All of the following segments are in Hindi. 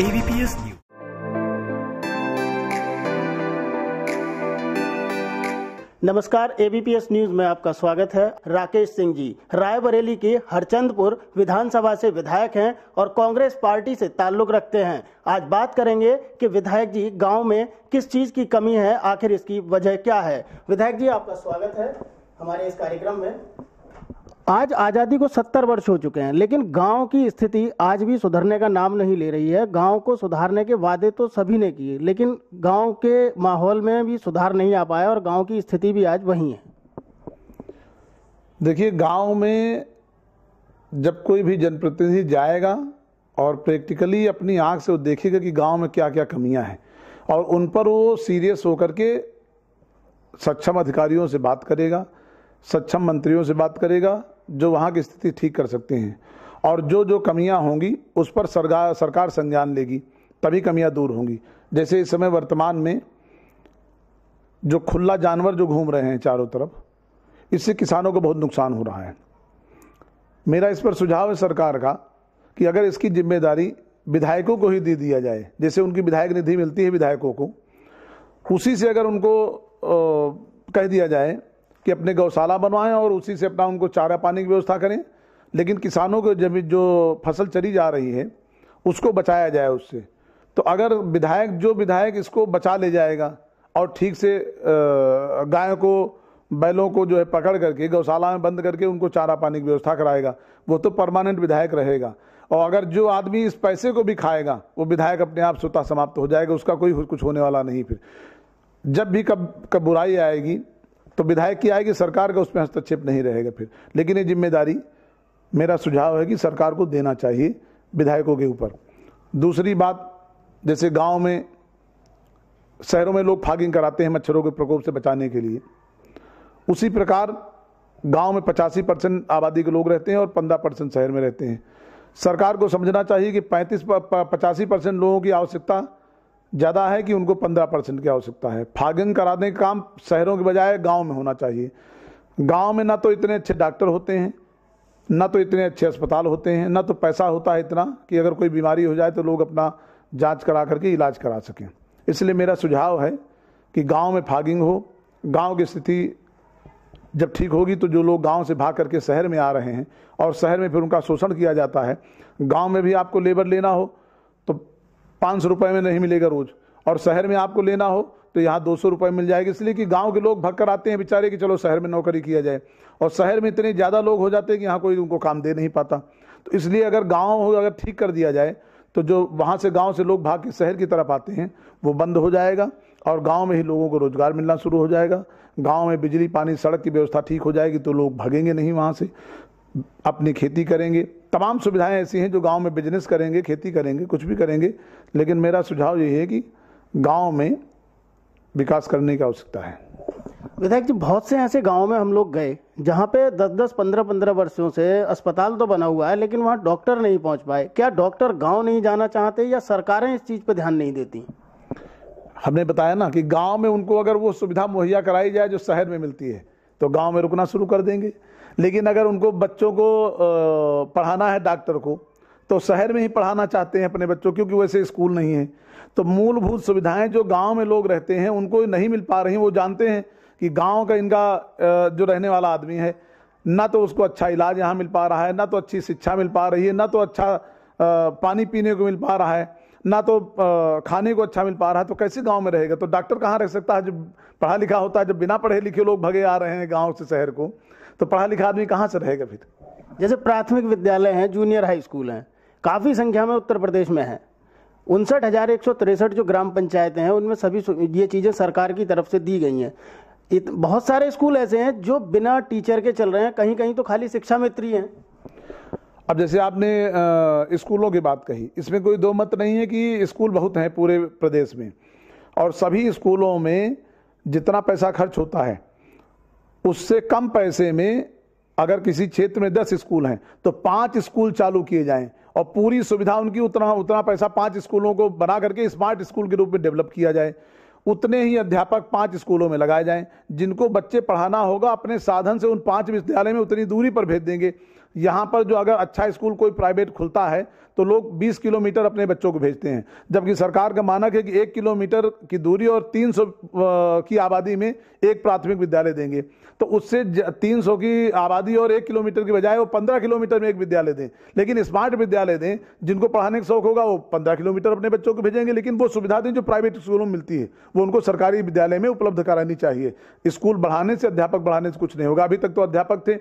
एबीपीएस न्यूज नमस्कार एबीपीएस न्यूज में आपका स्वागत है राकेश सिंह जी रायबरेली के हरचंदपुर विधानसभा से विधायक हैं और कांग्रेस पार्टी से ताल्लुक रखते हैं आज बात करेंगे कि विधायक जी गांव में किस चीज की कमी है आखिर इसकी वजह क्या है विधायक जी आपका स्वागत है हमारे इस कार्यक्रम में आज आज़ादी को सत्तर वर्ष हो चुके हैं लेकिन गांव की स्थिति आज भी सुधरने का नाम नहीं ले रही है गांव को सुधारने के वादे तो सभी ने किए लेकिन गांव के माहौल में भी सुधार नहीं आ पाया और गांव की स्थिति भी आज वही है देखिए गांव में जब कोई भी जनप्रतिनिधि जाएगा और प्रैक्टिकली अपनी आंख से वो देखेगा कि गाँव में क्या क्या कमियाँ हैं और उन पर वो सीरियस होकर के सक्षम अधिकारियों से बात करेगा सक्षम मंत्रियों से बात करेगा जो वहाँ की स्थिति ठीक कर सकते हैं और जो जो कमियाँ होंगी उस पर सरकार सरकार संज्ञान लेगी तभी कमियाँ दूर होंगी जैसे इस समय वर्तमान में जो खुला जानवर जो घूम रहे हैं चारों तरफ इससे किसानों को बहुत नुकसान हो रहा है मेरा इस पर सुझाव है सरकार का कि अगर इसकी जिम्मेदारी विधायकों को ही दे दिया जाए जैसे उनकी विधायक निधि मिलती है विधायकों को उसी से अगर उनको कह दिया जाए कि अपने गौशाला बनवाएं और उसी से अपना उनको चारा पानी की व्यवस्था करें लेकिन किसानों को जब जो फसल चली जा रही है उसको बचाया जाए उससे तो अगर विधायक जो विधायक इसको बचा ले जाएगा और ठीक से गायों को बैलों को जो है पकड़ करके गौशाला में बंद करके उनको चारा पानी की व्यवस्था कराएगा वो तो परमानेंट विधायक रहेगा और अगर जो आदमी इस पैसे को भी खाएगा वो विधायक अपने आप स्वतः समाप्त हो जाएगा उसका कोई कुछ होने वाला नहीं फिर जब भी कब कब बुराई आएगी तो विधायक की आएगी सरकार का उसमें हस्तक्षेप नहीं रहेगा फिर लेकिन ये जिम्मेदारी मेरा सुझाव है कि सरकार को देना चाहिए विधायकों के ऊपर दूसरी बात जैसे गांव में शहरों में लोग फागिंग कराते हैं मच्छरों के प्रकोप से बचाने के लिए उसी प्रकार गांव में पचासी परसेंट आबादी के लोग रहते हैं और पंद्रह परसेंट शहर में रहते हैं सरकार को समझना चाहिए कि पैंतीस पचासी परसेंट लोगों की आवश्यकता ज़्यादा है कि उनको पंद्रह परसेंट की आवश्यकता है फागिंग कराने का काम शहरों के बजाय गाँव में होना चाहिए गाँव में ना तो इतने अच्छे डॉक्टर होते हैं ना तो इतने अच्छे अस्पताल होते हैं ना तो पैसा होता है इतना कि अगर कोई बीमारी हो जाए तो लोग अपना जाँच करा करके इलाज करा सकें इसलिए मेरा सुझाव है कि गाँव में फागिंग हो गाँव की स्थिति जब ठीक होगी तो जो लोग गांव से भाग करके शहर में आ रहे हैं और शहर में फिर उनका शोषण किया जाता है गांव में भी आपको लेबर लेना हो पाँच सौ रुपये में नहीं मिलेगा रोज़ और शहर में आपको लेना हो तो यहाँ दो सौ रुपये मिल जाएगा इसलिए कि गाँव के लोग भगकर आते हैं बेचारे कि चलो शहर में नौकरी किया जाए और शहर में इतने ज़्यादा लोग हो जाते हैं कि यहाँ कोई उनको काम दे नहीं पाता तो इसलिए अगर गाँव हो अगर ठीक कर दिया जाए तो जो वहाँ से गाँव से लोग भाग के शहर की तरफ आते हैं वो बंद हो जाएगा और गाँव में ही लोगों को रोज़गार मिलना शुरू हो जाएगा गाँव में बिजली पानी सड़क की व्यवस्था ठीक हो जाएगी तो लोग भगेंगे नहीं वहाँ से अपनी खेती करेंगे तमाम सुविधाएं ऐसी हैं जो गांव में बिजनेस करेंगे खेती करेंगे कुछ भी करेंगे लेकिन मेरा सुझाव ये है कि गांव में विकास करने की आवश्यकता है विधायक जी बहुत से ऐसे गाँव में हम लोग गए जहाँ पे दस दस पंद्रह पंद्रह वर्षों से अस्पताल तो बना हुआ है लेकिन वहाँ डॉक्टर नहीं पहुँच पाए क्या डॉक्टर गाँव नहीं जाना चाहते या सरकारें इस चीज़ पर ध्यान नहीं देती हमने बताया ना कि गांव में उनको अगर वो सुविधा मुहैया कराई जाए जो शहर में मिलती है तो गांव में रुकना शुरू कर देंगे लेकिन अगर उनको बच्चों को पढ़ाना है डॉक्टर को तो शहर में ही पढ़ाना चाहते हैं अपने बच्चों क्योंकि वैसे स्कूल नहीं है तो मूलभूत सुविधाएं जो गांव में लोग रहते हैं उनको नहीं मिल पा रही वो जानते हैं कि गांव का इनका जो रहने वाला आदमी है ना तो उसको अच्छा इलाज यहाँ मिल पा रहा है ना तो अच्छी शिक्षा मिल पा रही है ना तो अच्छा पानी पीने को मिल पा रहा है ना तो खाने को अच्छा मिल पा रहा है तो कैसे गांव में रहेगा तो डॉक्टर कहाँ रह सकता है जब पढ़ा लिखा होता है जब बिना पढ़े लिखे लोग भगे आ रहे हैं गाँव से शहर को तो पढ़ा लिखा आदमी कहाँ से रहेगा फिर जैसे प्राथमिक विद्यालय हैं जूनियर हाई स्कूल हैं काफ़ी संख्या में उत्तर प्रदेश में हैं उनसठ हज़ार एक सौ तिरसठ जो ग्राम पंचायतें हैं उनमें सभी ये चीज़ें सरकार की तरफ से दी गई हैं बहुत सारे स्कूल ऐसे हैं जो बिना टीचर के चल रहे हैं कहीं कहीं तो खाली शिक्षा मित्री हैं अब जैसे आपने स्कूलों की बात कही इसमें कोई दो मत नहीं है कि स्कूल बहुत हैं पूरे प्रदेश में और सभी स्कूलों में जितना पैसा खर्च होता है उससे कम पैसे में अगर किसी क्षेत्र में दस स्कूल हैं तो पाँच स्कूल चालू किए जाएं और पूरी सुविधा उनकी उतना उतना पैसा पाँच स्कूलों को बना करके स्मार्ट स्कूल के रूप में डेवलप किया जाए उतने ही अध्यापक पांच स्कूलों में लगाए जाएं जिनको बच्चे पढ़ाना होगा अपने साधन से उन पांच विद्यालय में उतनी दूरी पर भेज देंगे यहाँ पर जो अगर अच्छा स्कूल कोई प्राइवेट खुलता है तो लोग 20 किलोमीटर अपने बच्चों को भेजते हैं जबकि सरकार का मानक है कि एक किलोमीटर की दूरी और 300 की आबादी में एक प्राथमिक विद्यालय देंगे तो उससे 300 की आबादी और एक किलोमीटर की बजाय वो 15 किलोमीटर में एक विद्यालय दें लेकिन स्मार्ट विद्यालय दें जिनको पढ़ाने का शौक होगा वो पंद्रह किलोमीटर अपने बच्चों को भेजेंगे लेकिन वो सुविधा दें जो प्राइवेट स्कूलों में मिलती है वो उनको सरकारी विद्यालय में उपलब्ध करानी चाहिए स्कूल बढ़ाने से अध्यापक बढ़ाने से कुछ नहीं होगा अभी तक तो अध्यापक थे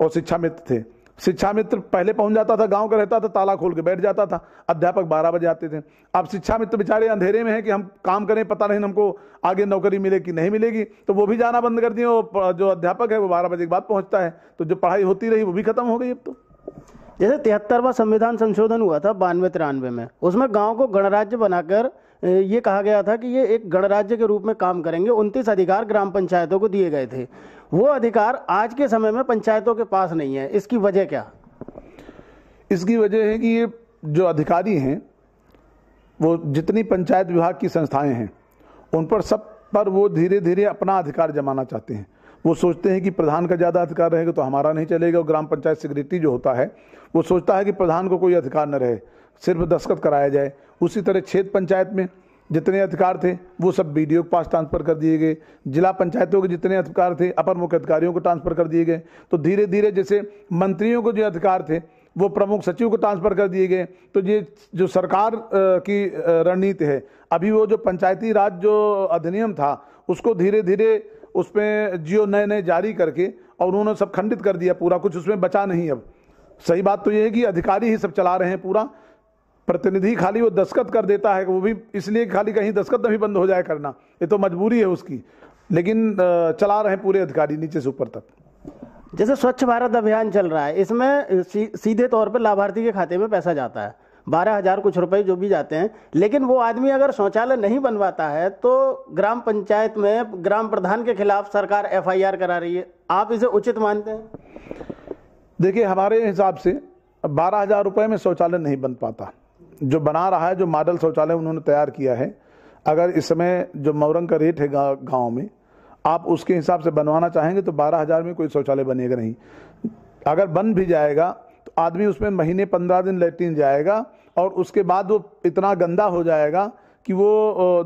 और शिक्षा मित्र थे शिक्षा मित्र पहले पहुंच जाता था गांव का रहता था ताला खोल के बैठ जाता था अध्यापक बारह बजे आते थे अब शिक्षा मित्र बेचारे अंधेरे में है कि हम काम करें पता नहीं हमको आगे नौकरी मिले कि नहीं मिलेगी तो वो भी जाना बंद कर दिए और जो अध्यापक है वो बारह बजे के बाद पहुंचता है तो जो पढ़ाई होती रही वो भी खत्म हो गई अब तो जैसे तिहत्तरवा संविधान संशोधन हुआ था बानवे तिरानवे में उसमें गाँव को गणराज्य बनाकर ये कहा गया था कि ये एक गणराज्य के रूप में काम करेंगे उनतीस अधिकार ग्राम पंचायतों को दिए गए थे वो अधिकार आज के समय में पंचायतों के पास नहीं है इसकी वजह क्या इसकी वजह है कि ये जो अधिकारी हैं वो जितनी पंचायत विभाग की संस्थाएं हैं उन पर सब पर वो धीरे धीरे अपना अधिकार जमाना चाहते हैं वो सोचते हैं कि प्रधान का ज़्यादा अधिकार रहेगा तो हमारा नहीं चलेगा और ग्राम पंचायत सेक्रेटरी जो होता है वो सोचता है कि प्रधान को कोई अधिकार न रहे सिर्फ दस्खत कराया जाए उसी तरह क्षेत्र पंचायत में जितने अधिकार थे वो सब बी डी ओ के पास ट्रांसफ़र कर दिए गए जिला पंचायतों के जितने अधिकार थे अपर मुख्य अधिकारियों को ट्रांसफ़र कर दिए गए तो धीरे धीरे जैसे मंत्रियों को जो अधिकार थे वो प्रमुख सचिव को ट्रांसफ़र कर दिए गए तो ये जो सरकार की रणनीति है अभी वो जो पंचायती राज जो अधिनियम था उसको धीरे धीरे उसमें जियो नए नए जारी करके और उन्होंने सब खंडित कर दिया पूरा कुछ उसमें बचा नहीं अब सही बात तो ये है कि अधिकारी ही सब चला रहे हैं पूरा प्रतिनिधि खाली वो दस्खत कर देता है वो भी इसलिए खाली कहीं दस्खत न भी बंद हो जाए करना ये तो मजबूरी है उसकी लेकिन चला रहे पूरे अधिकारी नीचे से ऊपर तक जैसे स्वच्छ भारत अभियान चल रहा है इसमें सीधे तौर पर लाभार्थी के खाते में पैसा जाता है बारह हजार कुछ रुपए जो भी जाते हैं लेकिन वो आदमी अगर शौचालय नहीं बनवाता है तो ग्राम पंचायत में ग्राम प्रधान के खिलाफ सरकार एफआईआर करा रही है आप इसे उचित मानते हैं देखिए हमारे हिसाब से बारह हजार रुपये में शौचालय नहीं बन पाता जो बना रहा है जो मॉडल शौचालय उन्होंने तैयार किया है अगर इस समय जो मौरंग का रेट है गाँव में आप उसके हिसाब से बनवाना चाहेंगे तो बारह हज़ार में कोई शौचालय बनेगा नहीं अगर बन भी जाएगा तो आदमी उसमें महीने पंद्रह दिन लेटिन जाएगा और उसके बाद वो इतना गंदा हो जाएगा कि वो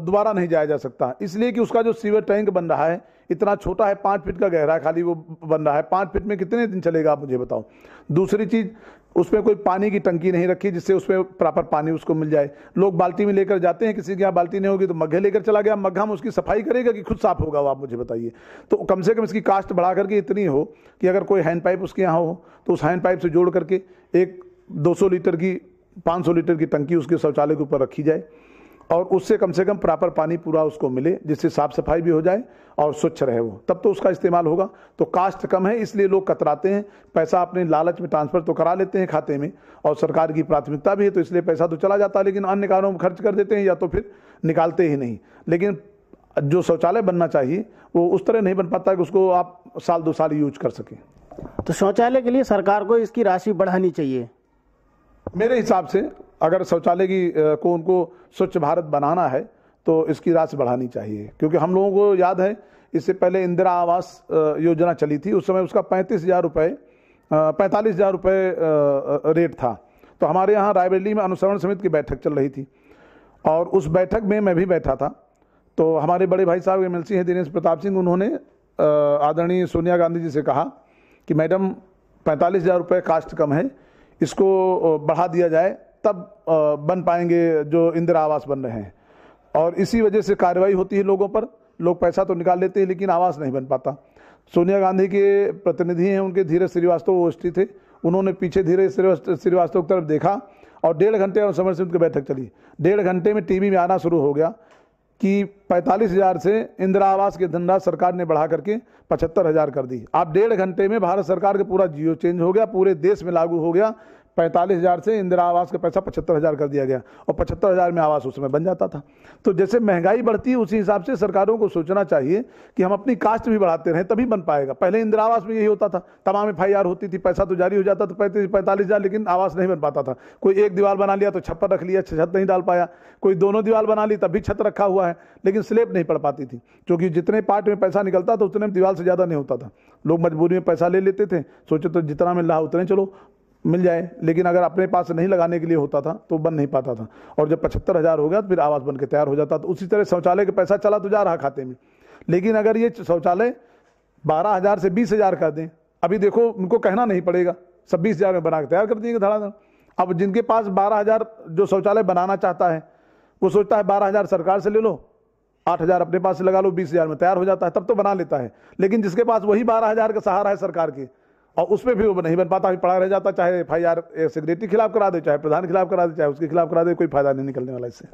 दोबारा नहीं जाया जा सकता इसलिए कि उसका जो सीवर टैंक बन रहा है इतना छोटा है पाँच फिट का गहरा है खाली वो बन रहा है पाँच फिट में कितने दिन चलेगा आप मुझे बताओ दूसरी चीज़ उसमें कोई पानी की टंकी नहीं रखी जिससे उसमें प्रॉपर पानी उसको मिल जाए लोग बाल्टी में लेकर जाते हैं किसी के यहाँ बाल्टी नहीं होगी तो मग्घे लेकर चला गया मग्घा में उसकी सफाई करेगा कि खुद साफ होगा वो आप मुझे बताइए तो कम से कम इसकी कास्ट बढ़ा करके इतनी हो कि अगर कोई हैंड पाइप उसके यहाँ हो तो उस हैंड पाइप से जोड़ करके एक दो लीटर की पाँच लीटर की टंकी उसके शौचालय के ऊपर रखी जाए और उससे कम से कम प्रॉपर पानी पूरा उसको मिले जिससे साफ़ सफाई भी हो जाए और स्वच्छ रहे वो तब तो उसका इस्तेमाल होगा तो कास्ट कम है इसलिए लोग कतराते हैं पैसा अपने लालच में ट्रांसफ़र तो करा लेते हैं खाते में और सरकार की प्राथमिकता भी है तो इसलिए पैसा तो चला जाता है लेकिन अन्य कारणों में खर्च कर देते हैं या तो फिर निकालते ही नहीं लेकिन जो शौचालय बनना चाहिए वो उस तरह नहीं बन पाता कि उसको आप साल दो साल यूज कर सकें तो शौचालय के लिए सरकार को इसकी राशि बढ़ानी चाहिए मेरे हिसाब से अगर शौचालय की को उनको स्वच्छ भारत बनाना है तो इसकी राशि बढ़ानी चाहिए क्योंकि हम लोगों को याद है इससे पहले इंदिरा आवास योजना चली थी उस समय उसका पैंतीस हज़ार रुपये पैंतालीस हज़ार रुपये रेट था तो हमारे यहाँ रायबरेली में अनुसरण समिति की बैठक चल रही थी और उस बैठक में मैं भी बैठा था तो हमारे बड़े भाई साहब एम एल हैं दिनेश प्रताप सिंह उन्होंने आदरणीय सोनिया गांधी जी से कहा कि मैडम पैंतालीस हज़ार रुपये कास्ट कम है इसको बढ़ा दिया जाए तब बन पाएंगे जो इंदिरा आवास बन रहे हैं और इसी वजह से कार्रवाई होती है लोगों पर लोग पैसा तो निकाल लेते हैं लेकिन आवास नहीं बन पाता सोनिया गांधी के प्रतिनिधि हैं उनके धीरज श्रीवास्तव ओष्ठी थे उन्होंने पीछे धीरे श्रीवास्तव की तरफ देखा और डेढ़ घंटे और समय से उनकी बैठक चली डेढ़ घंटे में टीवी में आना शुरू हो गया कि पैंतालीस हज़ार से इंदिरा आवास की धंधा सरकार ने बढ़ा करके पचहत्तर हज़ार कर दी आप डेढ़ घंटे में भारत सरकार का पूरा जियो चेंज हो गया पूरे देश में लागू हो गया पैंतालीस हज़ार से इंदिरा आवास का पैसा पचहत्तर हज़ार कर दिया गया और पचहत्तर हज़ार में आवास समय बन जाता था तो जैसे महंगाई बढ़ती है उसी हिसाब से सरकारों को सोचना चाहिए कि हम अपनी कास्ट भी बढ़ाते रहें तभी बन पाएगा पहले इंदिरा आवास में यही होता था तमाम एफ होती थी पैसा तो जारी हो जाता तो पैंतीस पैंतालीस हज़ार लेकिन आवास नहीं बन पाता था कोई एक दीवार बना लिया तो छप्पर रख लिया छत नहीं डाल पाया कोई दोनों दीवार बना ली तब भी छत रखा हुआ है लेकिन स्लेब नहीं पड़ पाती थी क्योंकि जितने पार्ट में पैसा निकलता था उतने दीवार से ज़्यादा नहीं होता था लोग मजबूरी में पैसा ले लेते थे सोचे तो जितना मिल रहा उतने चलो मिल जाए लेकिन अगर अपने पास नहीं लगाने के लिए होता था तो बन नहीं पाता था और जब पचहत्तर हज़ार हो गया तो फिर आवास बन के तैयार हो जाता तो उसी तरह शौचालय का पैसा चला तो जा रहा खाते में लेकिन अगर ये शौचालय बारह हज़ार से बीस हज़ार कर दें अभी देखो उनको कहना नहीं पड़ेगा सब बीस हज़ार में बना के तैयार कर देंगे धड़ाधड़ अब जिनके पास बारह हज़ार जो शौचालय बनाना चाहता है वो सोचता है बारह हज़ार सरकार से ले लो आठ हज़ार अपने पास से लगा लो बीस हज़ार में तैयार हो जाता है तब तो बना लेता है लेकिन जिसके पास वही बारह हज़ार का सहारा है सरकार के और उसमें भी वो नहीं बन पाता अभी पड़ा रह जाता चाहे एफ आई आर के खिलाफ करा दे चाहे प्रधान के खिलाफ करा दे चाहे उसके खिलाफ करा दे कोई फायदा नहीं निकलने वाला इससे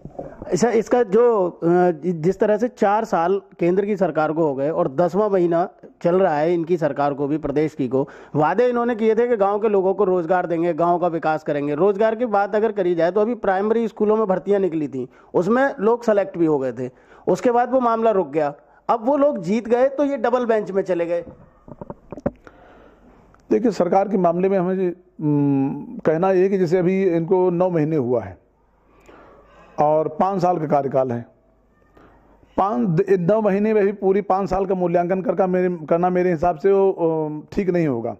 अच्छा इसका जो जिस तरह से चार साल केंद्र की सरकार को हो गए और दसवां महीना चल रहा है इनकी सरकार को भी प्रदेश की को वादे इन्होंने किए थे कि गाँव के लोगों को रोजगार देंगे गाँव का विकास करेंगे रोजगार की बात अगर करी जाए तो अभी प्राइमरी स्कूलों में भर्तियाँ निकली थी उसमें लोग सेलेक्ट भी हो गए थे उसके बाद वो मामला रुक गया अब वो लोग जीत गए तो ये डबल बेंच में चले गए देखिए सरकार के मामले में हमें कहना ये कि जैसे अभी इनको नौ महीने हुआ है और पाँच साल का कार्यकाल है पाँच नौ महीने में भी पूरी पाँच साल का मूल्यांकन करका मेरे करना मेरे हिसाब से वो ठीक नहीं होगा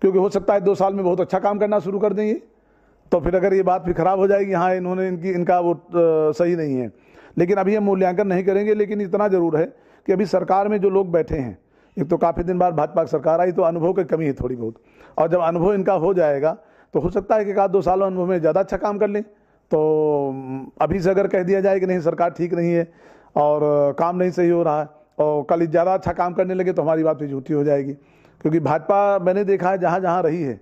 क्योंकि हो सकता है दो साल में बहुत अच्छा काम करना शुरू कर देंगे तो फिर अगर ये बात भी खराब हो जाएगी हाँ इन्होंने इनकी इनका वो सही नहीं है लेकिन अभी हम मूल्यांकन नहीं करेंगे लेकिन इतना ज़रूर है कि अभी सरकार में जो लोग बैठे हैं एक तो काफ़ी दिन बाद भाजपा की सरकार आई तो अनुभव की कमी है थोड़ी बहुत और जब अनुभव इनका हो जाएगा तो हो सकता है कि एक आध दो सालों अनुभव में ज़्यादा अच्छा काम कर लें तो अभी से अगर कह दिया जाए कि नहीं सरकार ठीक नहीं है और काम नहीं सही हो रहा है और कल ज़्यादा अच्छा काम करने लगे तो हमारी बात भी तो झूठी हो जाएगी क्योंकि भाजपा मैंने देखा है जहाँ जहाँ रही है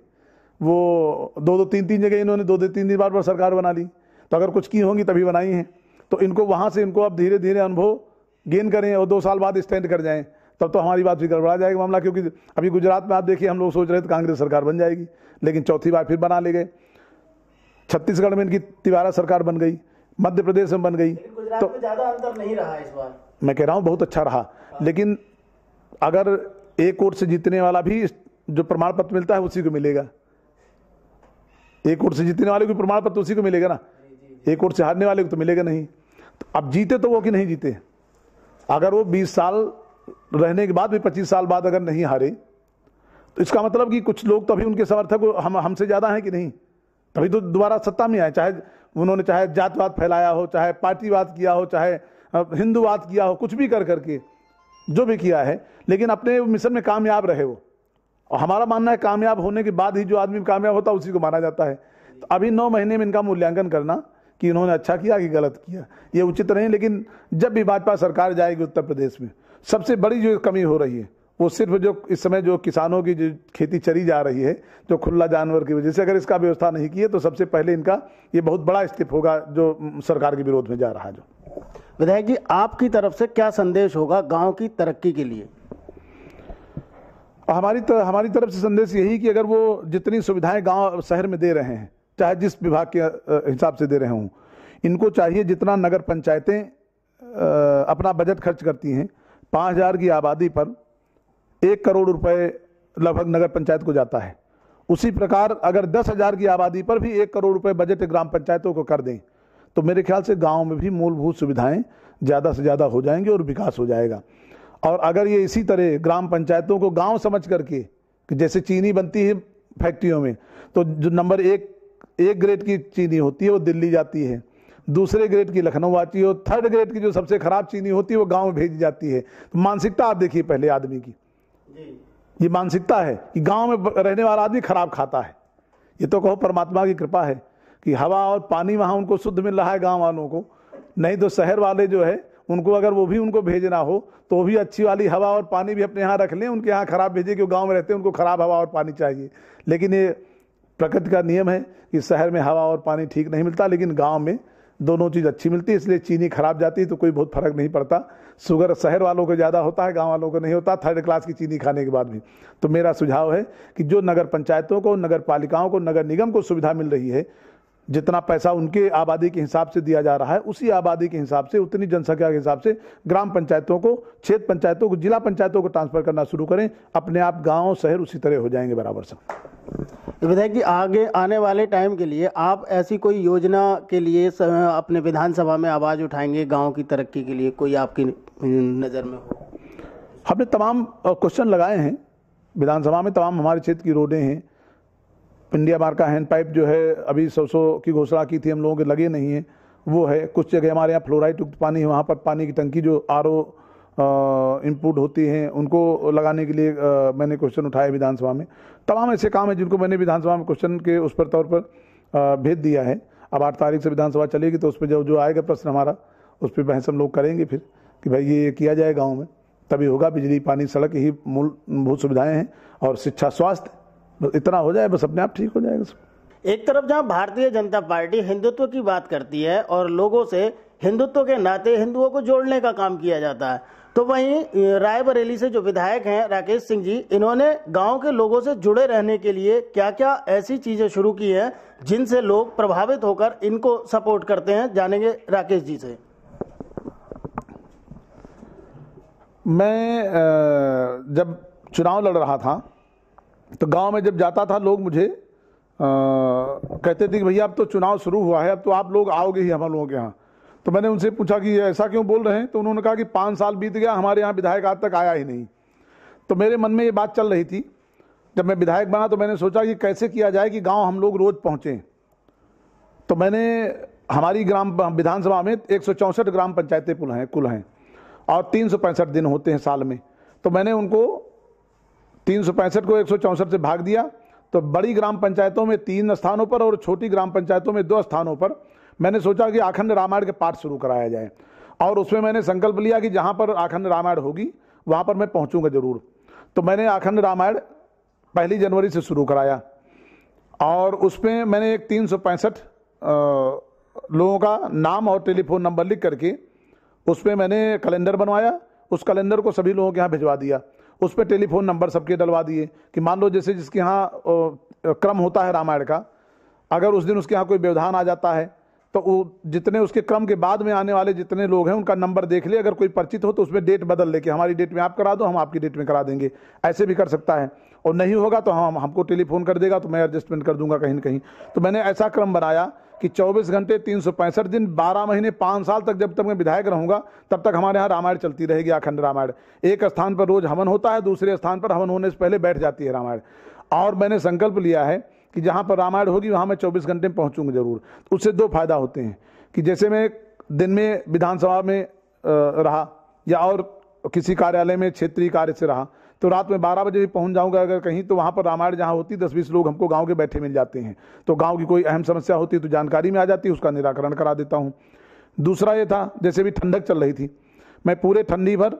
वो दो दो तीन तीन जगह इन्होंने दो दो तीन दिन बार बार सरकार बना ली तो अगर कुछ की होंगी तभी बनाई हैं तो इनको वहाँ से इनको अब धीरे धीरे अनुभव गेन करें और दो साल बाद स्टैंड कर जाएं तब तो हमारी बात भी गड़बड़ा जाएगा मामला क्योंकि अभी गुजरात में आप देखिए हम लोग सोच रहे थे कांग्रेस सरकार बन जाएगी लेकिन चौथी बार फिर बना ले गए छत्तीसगढ़ में इनकी तिवारा सरकार बन गई मध्य प्रदेश में बन गई तो ज़्यादा अंतर नहीं रहा इस बार मैं कह रहा हूँ बहुत अच्छा रहा हाँ। लेकिन अगर एक कोर्ट से जीतने वाला भी जो प्रमाण पत्र मिलता है उसी को मिलेगा एक वोट से जीतने वाले को प्रमाण पत्र उसी को मिलेगा ना एक वोट से हारने वाले को तो मिलेगा नहीं तो अब जीते तो वो कि नहीं जीते अगर वो 20 साल रहने के बाद भी पच्चीस साल बाद अगर नहीं हारे तो इसका मतलब कि कुछ लोग तो अभी उनके समर्थक हम हमसे ज़्यादा हैं कि नहीं तभी तो दोबारा सत्ता में आए चाहे उन्होंने चाहे जातवाद फैलाया हो चाहे पार्टीवाद किया हो चाहे हिंदूवाद किया हो कुछ भी कर करके जो भी किया है लेकिन अपने मिशन में कामयाब रहे वो और हमारा मानना है कामयाब होने के बाद ही जो आदमी कामयाब होता है उसी को माना जाता है तो अभी नौ महीने में इनका मूल्यांकन करना कि इन्होंने अच्छा किया कि गलत किया ये उचित नहीं लेकिन जब भी भाजपा सरकार जाएगी उत्तर प्रदेश में सबसे बड़ी जो कमी हो रही है वो सिर्फ जो इस समय जो किसानों की जो खेती चली जा रही है जो खुला जानवर की वजह से अगर इसका व्यवस्था नहीं की है तो सबसे पहले इनका ये बहुत बड़ा स्टेप होगा जो सरकार के विरोध में जा रहा है जो विधायक जी आपकी तरफ से क्या संदेश होगा गाँव की तरक्की के लिए हमारी तर, हमारी तरफ से संदेश यही कि अगर वो जितनी सुविधाएं गांव शहर में दे रहे हैं चाहे जिस विभाग के हिसाब से दे रहे हों इनको चाहिए जितना नगर पंचायतें अपना बजट खर्च करती हैं पाँच हज़ार की आबादी पर एक करोड़ रुपए लगभग नगर पंचायत को जाता है उसी प्रकार अगर दस हज़ार की आबादी पर भी एक करोड़ रुपए बजट ग्राम पंचायतों को कर दें तो मेरे ख्याल से गाँव में भी मूलभूत सुविधाएँ ज़्यादा से ज़्यादा हो जाएंगी और विकास हो जाएगा और अगर ये इसी तरह ग्राम पंचायतों को गाँव समझ करके कि जैसे चीनी बनती है फैक्ट्रियों में तो जो नंबर एक एक ग्रेड की चीनी होती है वो दिल्ली जाती है दूसरे ग्रेड की लखनऊ आती है और थर्ड ग्रेड की जो सबसे खराब चीनी होती है वो गांव में भेजी जाती है तो मानसिकता आप देखिए पहले आदमी की ये मानसिकता है कि गांव में रहने वाला आदमी खराब खाता है ये तो कहो परमात्मा की कृपा है कि हवा और पानी वहाँ उनको शुद्ध मिल रहा है गाँव वालों को नहीं तो शहर वाले जो है उनको अगर वो भी उनको भेजना हो तो भी अच्छी वाली हवा और पानी भी अपने यहाँ रख लें उनके यहाँ खराब भेजे क्यों गाँव में रहते हैं उनको खराब हवा और पानी चाहिए लेकिन ये प्रकृति का नियम है कि शहर में हवा और पानी ठीक नहीं मिलता लेकिन गाँव में दोनों चीज़ अच्छी मिलती है इसलिए चीनी खराब जाती है तो कोई बहुत फर्क नहीं पड़ता शुगर शहर वालों को ज़्यादा होता है गांव वालों को नहीं होता थर्ड क्लास की चीनी खाने के बाद भी तो मेरा सुझाव है कि जो नगर पंचायतों को नगर पालिकाओं को नगर निगम को सुविधा मिल रही है जितना पैसा उनके आबादी के हिसाब से दिया जा रहा है उसी आबादी के हिसाब से उतनी जनसंख्या के हिसाब से ग्राम पंचायतों को क्षेत्र पंचायतों को जिला पंचायतों को ट्रांसफर करना शुरू करें अपने आप गांव शहर उसी तरह हो जाएंगे बराबर से विधायक जी आगे आने वाले टाइम के लिए आप ऐसी कोई योजना के लिए अपने विधानसभा में आवाज़ उठाएंगे गाँव की तरक्की के लिए कोई आपकी नज़र में हो हमने तमाम क्वेश्चन लगाए हैं विधानसभा में तमाम हमारे क्षेत्र की रोडें हैं इंडिया मार्क का हैंड पाइप जो है अभी सौ सौ की घोषणा की थी हम लोगों के लगे नहीं है वो है कुछ जगह हमारे यहाँ फ्लोराइड युक्त पानी है वहाँ पर पानी की टंकी जो आर ओ इनपुट होती हैं उनको लगाने के लिए आ, मैंने क्वेश्चन उठाया विधानसभा में तमाम ऐसे काम है जिनको मैंने विधानसभा में क्वेश्चन के उस पर तौर पर भेज दिया है अब आठ तारीख से विधानसभा चलेगी तो उस पर जब जो आएगा प्रश्न हमारा उस पर बहस हम लोग करेंगे फिर कि भाई ये किया जाए गाँव में तभी होगा बिजली पानी सड़क यही मूलभूत सुविधाएँ हैं और शिक्षा स्वास्थ्य बस इतना हो जाए बस अपने आप ठीक हो जाएगा सब एक तरफ जहां भारतीय जनता पार्टी हिंदुत्व की बात करती है और लोगों से हिंदुत्व के नाते हिंदुओं को जोड़ने का काम किया जाता है तो वहीं रायबरेली से जो विधायक हैं राकेश सिंह जी इन्होंने गांव के लोगों से जुड़े रहने के लिए क्या क्या ऐसी चीजें शुरू की हैं जिनसे लोग प्रभावित होकर इनको सपोर्ट करते हैं जानेंगे राकेश जी से मैं जब चुनाव लड़ रहा था तो गांव में जब जाता था लोग मुझे आ, कहते थे कि भैया अब तो चुनाव शुरू हुआ है अब तो आप लोग आओगे ही हम लोगों के यहाँ तो मैंने उनसे पूछा कि ये ऐसा क्यों बोल रहे हैं तो उन्होंने कहा कि पाँच साल बीत गया हमारे यहाँ विधायक आज तक आया ही नहीं तो मेरे मन में ये बात चल रही थी जब मैं विधायक बना तो मैंने सोचा कि कैसे किया जाए कि गाँव हम लोग रोज़ पहुँचें तो मैंने हमारी ग्राम विधानसभा में एक ग्राम पंचायतें पुल हैं कुल हैं और तीन दिन होते हैं साल में तो मैंने उनको तीन को एक से भाग दिया तो बड़ी ग्राम पंचायतों में तीन स्थानों पर और छोटी ग्राम पंचायतों में दो स्थानों पर मैंने सोचा कि आखंड रामायण के पाठ शुरू कराया जाए और उसमें मैंने संकल्प लिया कि जहाँ पर आखंड रामायण होगी वहाँ पर मैं पहुँचूँगा ज़रूर तो मैंने आखंड रामायण पहली जनवरी से शुरू कराया और उसमें मैंने एक तीन लोगों का नाम और टेलीफोन नंबर लिख करके उसमें मैंने कैलेंडर बनवाया उस कैलेंडर को सभी लोगों के यहाँ भिजवा दिया उस पर टेलीफोन नंबर सबके डलवा दिए कि मान लो जैसे जिसके यहाँ क्रम होता है रामायण का अगर उस दिन उसके यहाँ कोई व्यवधान आ जाता है तो वो जितने उसके क्रम के बाद में आने वाले जितने लोग हैं उनका नंबर देख ले अगर कोई परिचित हो तो उसमें डेट बदल ले कि हमारी डेट में आप करा दो हम आपकी डेट में करा देंगे ऐसे भी कर सकता है और नहीं होगा तो हम हमको टेलीफोन कर देगा तो मैं एडजस्टमेंट कर दूंगा कहीं ना कहीं तो मैंने ऐसा क्रम बनाया कि 24 घंटे तीन दिन 12 महीने 5 साल तक जब तक मैं विधायक रहूंगा तब तक हमारे यहाँ रामायण चलती रहेगी अखंड रामायण एक स्थान पर रोज हवन होता है दूसरे स्थान पर हवन होने से पहले बैठ जाती है रामायण और मैंने संकल्प लिया है कि जहाँ पर रामायण होगी वहाँ मैं चौबीस घंटे में पहुँचूंगा जरूर तो उससे दो फायदा होते हैं कि जैसे मैं दिन में विधानसभा में रहा या और किसी कार्यालय में क्षेत्रीय कार्य से रहा तो रात में बारह बजे भी पहुँच जाऊँगा अगर कहीं तो वहाँ पर रामायण जहाँ होती दस बीस लोग हमको गाँव के बैठे मिल जाते हैं तो गाँव की कोई अहम समस्या होती है तो जानकारी में आ जाती है उसका निराकरण करा देता हूँ दूसरा ये था जैसे भी ठंडक चल रही थी मैं पूरे ठंडी भर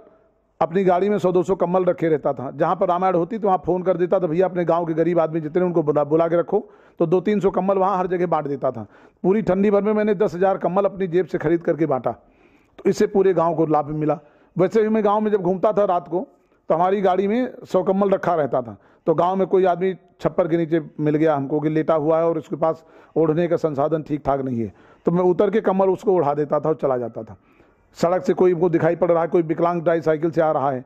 अपनी गाड़ी में सौ दो सौ कम्बल रखे रहता था जहाँ पर रामायण होती तो वहाँ फ़ोन कर देता था भैया अपने गांव के गरीब आदमी जितने उनको बुला बुला के रखो तो दो तीन सौ कम्बल वहाँ हर जगह बांट देता था पूरी ठंडी भर में मैंने दस हज़ार कम्बल अपनी जेब से खरीद करके बांटा तो इससे पूरे गाँव को लाभ मिला वैसे भी मैं गाँव में जब घूमता था रात को तो हमारी गाड़ी में सौकम्बल रखा रहता था तो गांव में कोई आदमी छप्पर के नीचे मिल गया हमको कि लेटा हुआ है और उसके पास ओढ़ने का संसाधन ठीक ठाक नहीं है तो मैं उतर के कम्बल उसको उड़ा देता था और चला जाता था सड़क से कोई को दिखाई पड़ रहा है कोई विकलांग ड्राई साइकिल से आ रहा है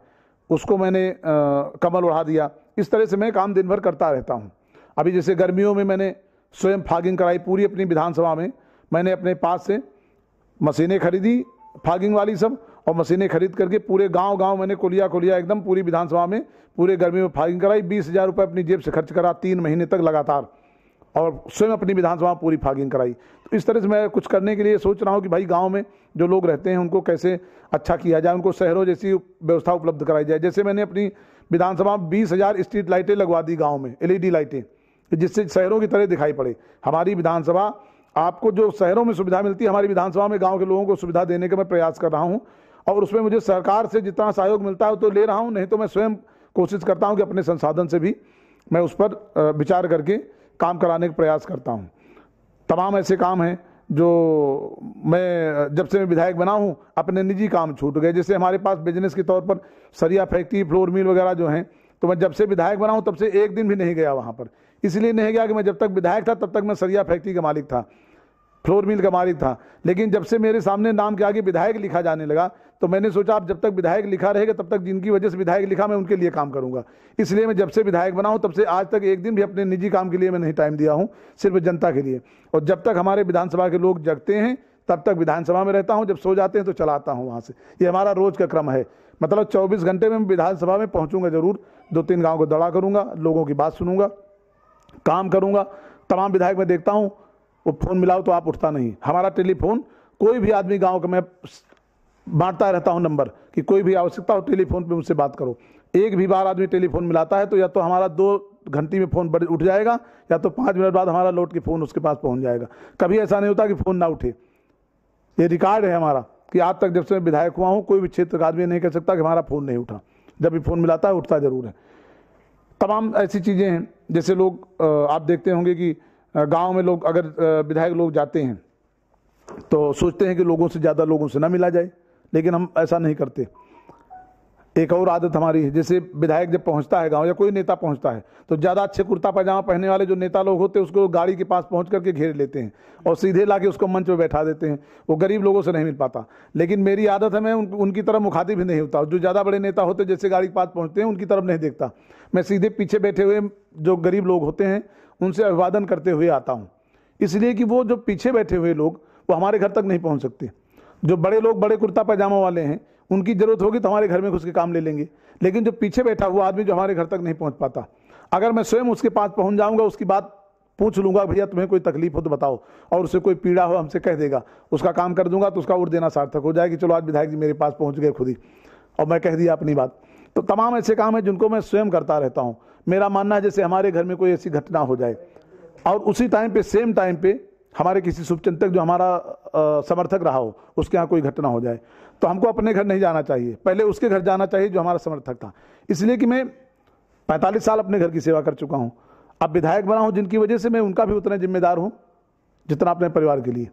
उसको मैंने कम्बल कमल उड़ा दिया इस तरह से मैं काम दिन भर करता रहता हूँ अभी जैसे गर्मियों में मैंने स्वयं फागिंग कराई पूरी अपनी विधानसभा में मैंने अपने पास से मशीनें खरीदी फागिंग वाली सब और मशीनें खरीद करके पूरे गांव गांव मैंने कोलिया कोलिया एकदम पूरी विधानसभा में पूरे गर्मी में फागिंग कराई बीस हज़ार रुपये अपनी जेब से खर्च करा तीन महीने तक लगातार और स्वयं अपनी विधानसभा पूरी फागिंग कराई तो इस तरह से मैं कुछ करने के लिए सोच रहा हूँ कि भाई गाँव में जो लोग रहते हैं उनको कैसे अच्छा किया जाए उनको शहरों जैसी व्यवस्था उपलब्ध कराई जाए जैसे मैंने अपनी विधानसभा में बीस हज़ार स्ट्रीट लाइटें लगवा दी गाँव में डी लाइटें जिससे शहरों की तरह दिखाई पड़े हमारी विधानसभा आपको जो शहरों में सुविधा मिलती है हमारी विधानसभा में गाँव के लोगों को सुविधा देने का मैं प्रयास कर रहा हूँ और उसमें मुझे सरकार से जितना सहयोग मिलता है तो ले रहा हूँ नहीं तो मैं स्वयं कोशिश करता हूँ कि अपने संसाधन से भी मैं उस पर विचार करके काम कराने का प्रयास करता हूँ तमाम ऐसे काम हैं जो मैं जब से मैं विधायक बना हूँ अपने निजी काम छूट गए जैसे हमारे पास बिजनेस के तौर पर सरिया फैक्ट्री फ्लोर मिल वगैरह जो हैं तो मैं जब से विधायक बना हूँ तब से एक दिन भी नहीं गया वहाँ पर इसलिए नहीं गया कि मैं जब तक विधायक था तब तक मैं सरिया फैक्ट्री का मालिक था फ्लोर मिल का मालिक था लेकिन जब से मेरे सामने नाम के आगे विधायक लिखा जाने लगा तो मैंने सोचा आप जब तक विधायक लिखा रहेगा तब तक जिनकी वजह से विधायक लिखा मैं उनके लिए काम करूंगा इसलिए मैं जब से विधायक बना हूं तब से आज तक एक दिन भी अपने निजी काम के लिए मैं नहीं टाइम दिया हूं सिर्फ जनता के लिए और जब तक हमारे विधानसभा के लोग जगते हैं तब तक विधानसभा में रहता हूँ जब सो जाते हैं तो चलाता हूँ वहाँ से ये हमारा रोज का क्रम है मतलब चौबीस घंटे में विधानसभा में पहुँचूंगा जरूर दो तीन गाँव को दड़ा करूँगा लोगों की बात सुनूंगा काम करूंगा तमाम विधायक मैं देखता हूं वो फ़ोन मिलाओ तो आप उठता नहीं हमारा टेलीफोन कोई भी आदमी गांव का मैं बांटता रहता हूं नंबर कि कोई भी आवश्यकता हो टेलीफोन पे मुझसे बात करो एक भी बार आदमी टेलीफोन मिलाता है तो या तो हमारा दो घंटी में फ़ोन उठ जाएगा या तो पाँच मिनट बाद हमारा लौट के फ़ोन उसके पास पहुँच जाएगा कभी ऐसा नहीं होता कि फ़ोन ना उठे ये रिकॉर्ड है हमारा कि आज तक जब से मैं विधायक हुआ हूँ कोई भी क्षेत्र का आदमी नहीं कह सकता कि हमारा फ़ोन नहीं उठा जब भी फ़ोन मिलाता है उठता ज़रूर है तमाम ऐसी चीज़ें हैं जैसे लोग आप देखते होंगे कि गांव में लोग अगर विधायक लोग जाते हैं तो सोचते हैं कि लोगों से ज़्यादा लोगों से ना मिला जाए लेकिन हम ऐसा नहीं करते एक और आदत हमारी है जैसे विधायक जब पहुंचता है गांव या कोई नेता पहुंचता है तो ज़्यादा अच्छे कुर्ता पैजामा पहनने वाले जो नेता लोग होते हैं उसको गाड़ी के पास पहुंच करके घेर लेते हैं और सीधे ला के उसको मंच पर बैठा देते हैं वो गरीब लोगों से नहीं मिल पाता लेकिन मेरी आदत है मैं उन, उनकी तरफ मुखातिब ही नहीं होता जो ज़्यादा बड़े नेता होते जैसे गाड़ी के पास पहुँचते हैं उनकी तरफ नहीं देखता मैं सीधे पीछे बैठे हुए जो गरीब लोग होते हैं उनसे अभिवादन करते हुए आता हूँ इसलिए कि वो जो पीछे बैठे हुए लोग वो हमारे घर तक नहीं पहुँच सकते जो बड़े लोग बड़े कुर्ता पैजामा वाले हैं उनकी जरूरत होगी तो हमारे घर में घुस के काम ले लेंगे लेकिन जो पीछे बैठा हुआ आदमी जो हमारे घर तक नहीं पहुंच पाता अगर मैं स्वयं उसके पास पहुंच जाऊंगा उसकी बात पूछ लूंगा भैया तुम्हें कोई तकलीफ हो तो बताओ और उसे कोई पीड़ा हो हमसे कह देगा उसका काम कर दूंगा तो उसका उड़ देना सार्थक हो जाएगी चलो आज विधायक जी मेरे पास पहुंच गए खुद ही और मैं कह दिया अपनी बात तो तमाम ऐसे काम है जिनको मैं स्वयं करता रहता हूँ मेरा मानना है जैसे हमारे घर में कोई ऐसी घटना हो जाए और उसी टाइम पे सेम टाइम पे हमारे किसी शुभचिंतक जो हमारा आ, समर्थक रहा हो उसके यहाँ कोई घटना हो जाए तो हमको अपने घर नहीं जाना चाहिए पहले उसके घर जाना चाहिए जो हमारा समर्थक था इसलिए कि मैं पैंतालीस साल अपने घर की सेवा कर चुका हूँ अब विधायक बना हूँ जिनकी वजह से मैं उनका भी उतना जिम्मेदार हूँ जितना अपने परिवार के लिए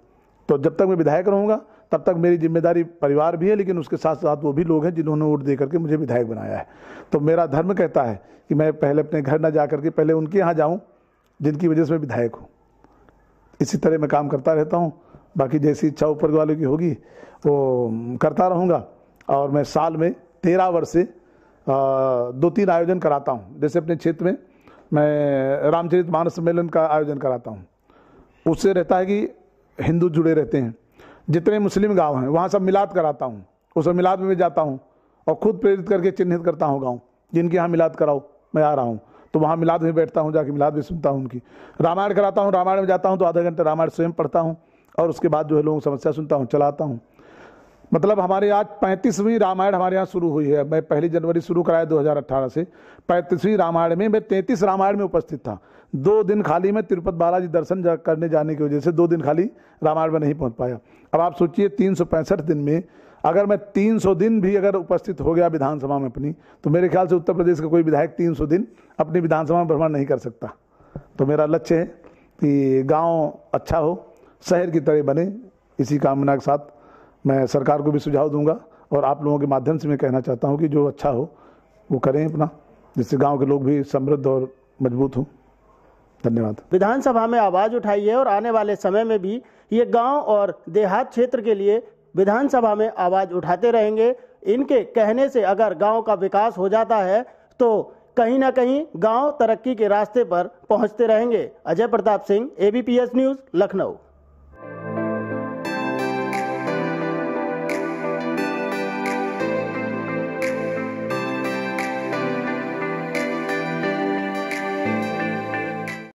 तो जब तक मैं विधायक रहूँगा तब तक मेरी जिम्मेदारी परिवार भी है लेकिन उसके साथ साथ वो भी लोग हैं जिन्होंने वोट दे करके मुझे विधायक बनाया है तो मेरा धर्म कहता है कि मैं पहले अपने घर न जा करके पहले उनके यहाँ जाऊँ जिनकी वजह से मैं विधायक हूँ इसी तरह मैं काम करता रहता हूँ बाकी जैसी इच्छा ऊपर वालों की होगी वो करता रहूँगा और मैं साल में तेरह वर्ष से दो तीन आयोजन कराता हूँ जैसे अपने क्षेत्र में मैं रामचरित मानस सम्मेलन का आयोजन कराता हूँ उससे रहता है कि हिंदू जुड़े रहते हैं जितने मुस्लिम गांव हैं वहाँ सब मिलाद कराता हूँ उस मिलाद में भी जाता हूँ और खुद प्रेरित करके चिन्हित करता हूँ गाँव जिनके यहाँ मिलाद कराओ मैं आ रहा हूँ तो वहाँ मिलाद में बैठता हूँ जाके मिलाद भी सुनता हूँ उनकी रामायण कराता हूँ रामायण में जाता हूँ तो आधा घंटे रामायण स्वयं पढ़ता हूँ और उसके बाद जो है लोगों समस्या सुनता हूँ चलाता हूँ मतलब हमारे आज पैंतीसवीं रामायण हमारे यहाँ शुरू हुई है मैं पहली जनवरी शुरू कराया 2018 से पैंतीसवीं रामायण में मैं तैंतीस रामायण में उपस्थित था दो दिन खाली मैं तिरुपत बालाजी दर्शन करने जाने की वजह से दो दिन खाली रामायण में नहीं पहुँच पाया अब आप सोचिए तीन दिन में अगर मैं 300 दिन भी अगर उपस्थित हो गया विधानसभा में अपनी तो मेरे ख्याल से उत्तर प्रदेश का कोई विधायक 300 दिन अपनी विधानसभा में भ्रमण नहीं कर सकता तो मेरा लक्ष्य है कि गांव अच्छा हो शहर की तरह बने इसी कामना के साथ मैं सरकार को भी सुझाव दूंगा और आप लोगों के माध्यम से मैं कहना चाहता हूँ कि जो अच्छा हो वो करें अपना जिससे गाँव के लोग भी समृद्ध और मजबूत हों धन्यवाद विधानसभा में आवाज़ उठाई है और आने वाले समय में भी ये गांव और देहात क्षेत्र के लिए विधानसभा में आवाज उठाते रहेंगे इनके कहने से अगर गांव का विकास हो जाता है तो कहीं ना कहीं गांव तरक्की के रास्ते पर पहुंचते रहेंगे अजय प्रताप सिंह एबीपीएस न्यूज लखनऊ